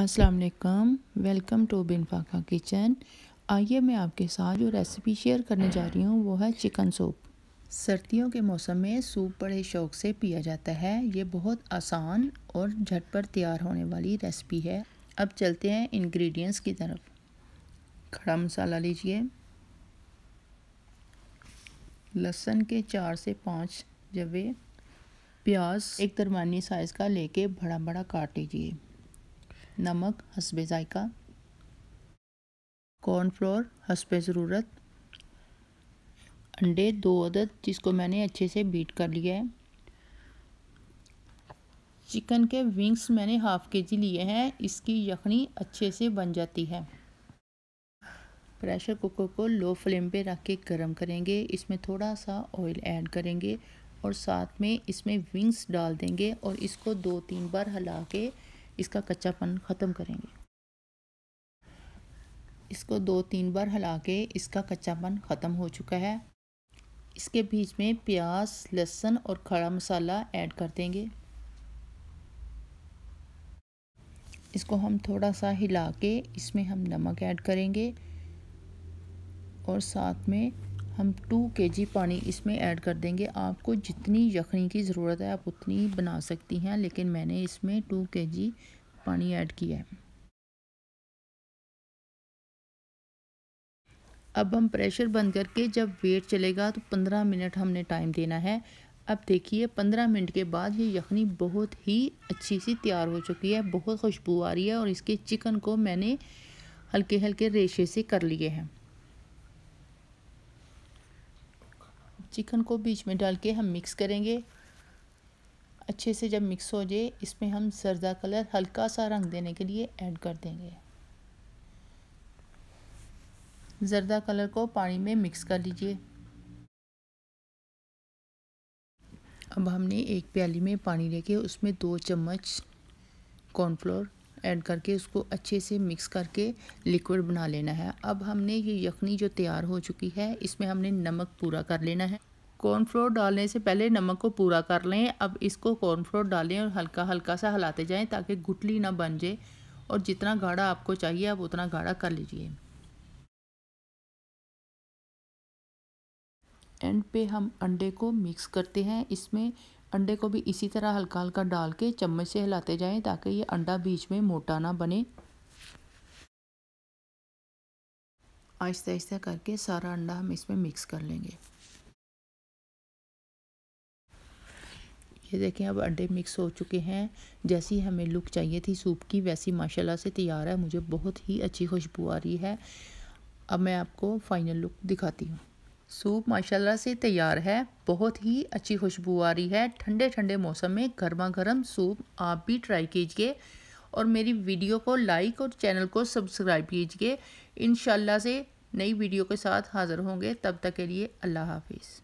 अस्सलाम वालेकुम welcome to बिन फाका किचन आइए मैं आपके साथ जो रेसिपी शेयर करने जा रही हूँ वो है चिकन सूप सर्दियों के मौसम में सूप बड़े शौक़ से पिया जाता है ये बहुत आसान और झटपट तैयार होने वाली रेसिपी है अब चलते हैं इंग्रेडिएंट्स की तरफ खड़ा मसाला लीजिए लहसुन के चार से पाँच जवे प्याज एक दरमानी साइज़ का लेके बड़ा बड़ा काट लीजिए नमक हसब ज़ायका कॉर्नफ्लोर हसब ज़रूरत अंडे दो अदद जिसको मैंने अच्छे से बीट कर लिया है चिकन के विंग्स मैंने हाफ़ के जी लिए हैं इसकी यखनी अच्छे से बन जाती है प्रेशर कुकर को लो फ्लेम पे रख के गर्म करेंगे इसमें थोड़ा सा ऑयल ऐड करेंगे और साथ में इसमें विंग्स डाल देंगे और इसको दो तीन बार हिला के इसका कच्चापन ख़त्म करेंगे इसको दो तीन बार हिला के इसका कच्चापन ख़त्म हो चुका है इसके बीच में प्याज लहसुन और खड़ा मसाला ऐड कर देंगे इसको हम थोड़ा सा हिला के इसमें हम नमक ऐड करेंगे और साथ में हम टू के जी पानी इसमें ऐड कर देंगे आपको जितनी यखनी की ज़रूरत है आप उतनी बना सकती हैं लेकिन मैंने इसमें टू के जी पानी ऐड किया है अब हम प्रेशर बंद करके जब वेट चलेगा तो पंद्रह मिनट हमने टाइम देना है अब देखिए पंद्रह मिनट के बाद ये यखनी बहुत ही अच्छी सी तैयार हो चुकी है बहुत खुशबू आ रही है और इसके चिकन को मैंने हल्के हल्के रेशे से कर लिए हैं चिकन को बीच में डाल के हम मिक्स करेंगे अच्छे से जब मिक्स हो जाए इसमें हम सरदा कलर हल्का सा रंग देने के लिए ऐड कर देंगे जरदा कलर को पानी में मिक्स कर लीजिए अब हमने एक प्याली में पानी लेके उसमें दो चम्मच कॉर्नफ्लोर ऐड करके उसको अच्छे से मिक्स करके लिक्विड बना लेना है अब हमने ये यखनी जो तैयार हो चुकी है इसमें हमने नमक पूरा कर लेना है कॉर्नफ्लोर डालने से पहले नमक को पूरा कर लें अब इसको कॉर्नफ्लोर डालें और हल्का हल्का सा हिलाते जाएं ताकि गुटली ना बन जाए और जितना गाढ़ा आपको चाहिए आप उतना गाढ़ा कर लीजिए एंड पे हम अंडे को मिक्स करते हैं इसमें अंडे को भी इसी तरह हल्का हल्का डाल के चम्मच से हिलाते जाएं ताकि ये अंडा बीच में मोटा ना बने आहिस्ता आहिस्ता करके सारा अंडा हम इसमें मिक्स कर लेंगे ये देखें अब अंडे मिक्स हो चुके हैं जैसी हमें लुक चाहिए थी सूप की वैसी माशाल्लाह से तैयार है मुझे बहुत ही अच्छी खुशबू आ रही है अब मैं आपको फाइनल लुक दिखाती हूँ सूप माशाल्लाह से तैयार है बहुत ही अच्छी खुशबू आ रही है ठंडे ठंडे मौसम में गर्मा गर्म सूप आप भी ट्राई कीजिए और मेरी वीडियो को लाइक और चैनल को सब्सक्राइब कीजिए इन से नई वीडियो के साथ हाज़िर होंगे तब तक के लिए अल्लाह हाफिज़